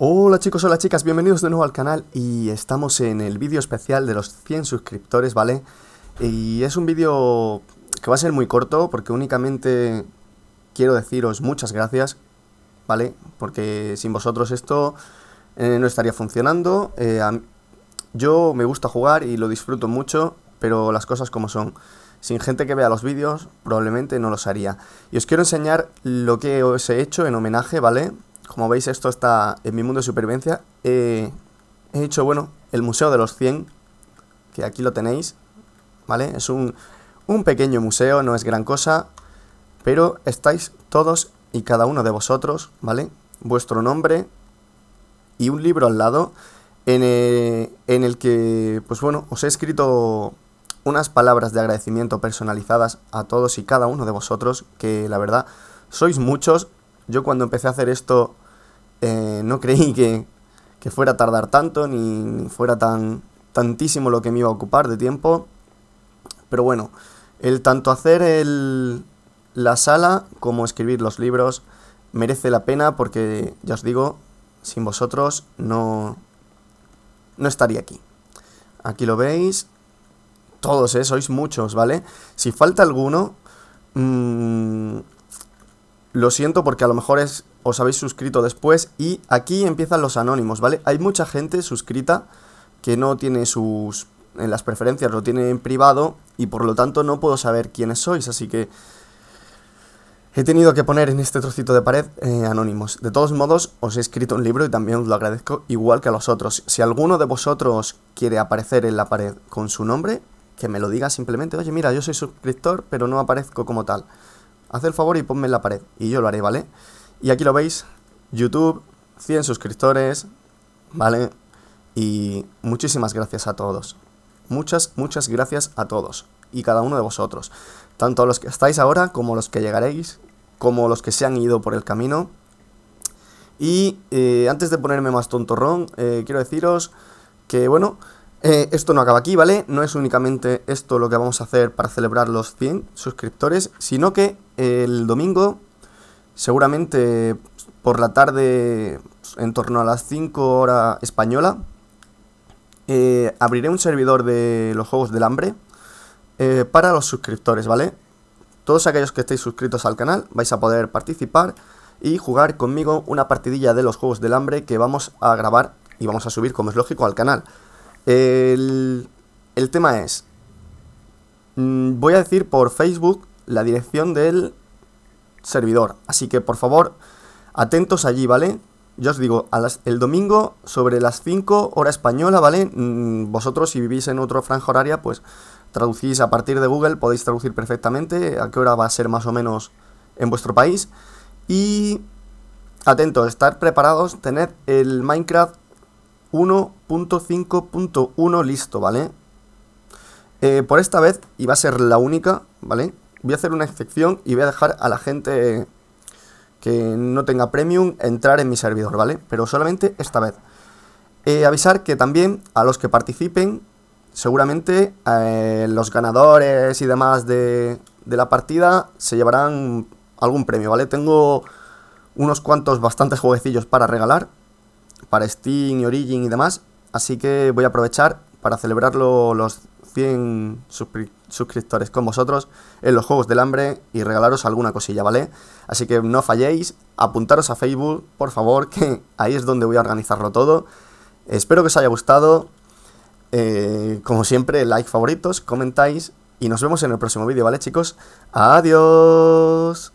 Hola chicos, hola chicas, bienvenidos de nuevo al canal y estamos en el vídeo especial de los 100 suscriptores, ¿vale? Y es un vídeo que va a ser muy corto porque únicamente quiero deciros muchas gracias, ¿vale? Porque sin vosotros esto eh, no estaría funcionando. Eh, yo me gusta jugar y lo disfruto mucho, pero las cosas como son. Sin gente que vea los vídeos, probablemente no los haría. Y os quiero enseñar lo que os he hecho en homenaje, ¿vale? Como veis, esto está en mi mundo de supervivencia. Eh, he hecho, bueno, el Museo de los 100, que aquí lo tenéis, ¿vale? Es un, un pequeño museo, no es gran cosa, pero estáis todos y cada uno de vosotros, ¿vale? Vuestro nombre y un libro al lado en el, eh, en el que, pues bueno, os he escrito unas palabras de agradecimiento personalizadas a todos y cada uno de vosotros, que la verdad sois muchos. Yo cuando empecé a hacer esto eh, no creí que, fuera a tardar tanto, ni, fuera tan tantísimo lo que me iba a ocupar de tiempo. Pero bueno, el tanto hacer el, la sala como escribir los libros merece la pena porque, ya os digo, sin vosotros no, no estaría aquí. Aquí lo veis. Todos, ¿eh? Sois muchos, ¿vale? Si falta alguno... Mm, lo siento porque a lo mejor es, os habéis suscrito después y aquí empiezan los anónimos, ¿vale? Hay mucha gente suscrita que no tiene sus... en las preferencias, lo tiene en privado y por lo tanto no puedo saber quiénes sois, así que... He tenido que poner en este trocito de pared eh, anónimos. De todos modos, os he escrito un libro y también os lo agradezco igual que a los otros. Si alguno de vosotros quiere aparecer en la pared con su nombre, que me lo diga simplemente, oye, mira, yo soy suscriptor, pero no aparezco como tal haz el favor y ponme en la pared. Y yo lo haré, ¿vale? Y aquí lo veis, YouTube, 100 suscriptores, ¿vale? Y muchísimas gracias a todos. Muchas, muchas gracias a todos y cada uno de vosotros. Tanto a los que estáis ahora como a los que llegaréis, como los que se han ido por el camino. Y eh, antes de ponerme más tontorrón, eh, quiero deciros que, bueno, eh, esto no acaba aquí, ¿vale? No es únicamente esto lo que vamos a hacer para celebrar los 100 suscriptores, sino que el domingo, seguramente por la tarde, en torno a las 5 hora española, eh, abriré un servidor de los Juegos del Hambre eh, para los suscriptores, ¿vale? Todos aquellos que estéis suscritos al canal vais a poder participar y jugar conmigo una partidilla de los Juegos del Hambre que vamos a grabar y vamos a subir, como es lógico, al canal. el tema es, mm, voy a decir por Facebook la dirección del servidor. Así que por favor, atentos allí, ¿vale? Yo os digo, el domingo sobre las 5 hora española, ¿vale? Mm, vosotros si vivís en otro franja horaria, pues traducís a partir de Google, podéis traducir perfectamente a qué hora va a ser más o menos en vuestro país. Y atentos, estar preparados, tener el Minecraft 1.5.1 listo, ¿vale? Eh, por esta vez, y va a ser la única, ¿vale? voy a hacer una excepción y voy a dejar a la gente que no tenga premium entrar en mi servidor, ¿vale? Pero solamente esta vez. avisar que también a los que participen, seguramente eh, los ganadores y demás de, de la partida se llevarán algún premio, ¿vale? Tengo unos cuantos bastantes jueguecillos para regalar, para Steam y Origin y demás, así que voy a aprovechar para celebrarlo los suscriptores con vosotros en los Juegos del Hambre y regalaros alguna cosilla, ¿vale? Así que no falléis, apuntaros a Facebook, por favor, que ahí es donde voy a organizarlo todo. Espero que os haya gustado. Eh, como siempre, like favoritos, comentáis y nos vemos en el próximo vídeo, ¿vale chicos? Adiós.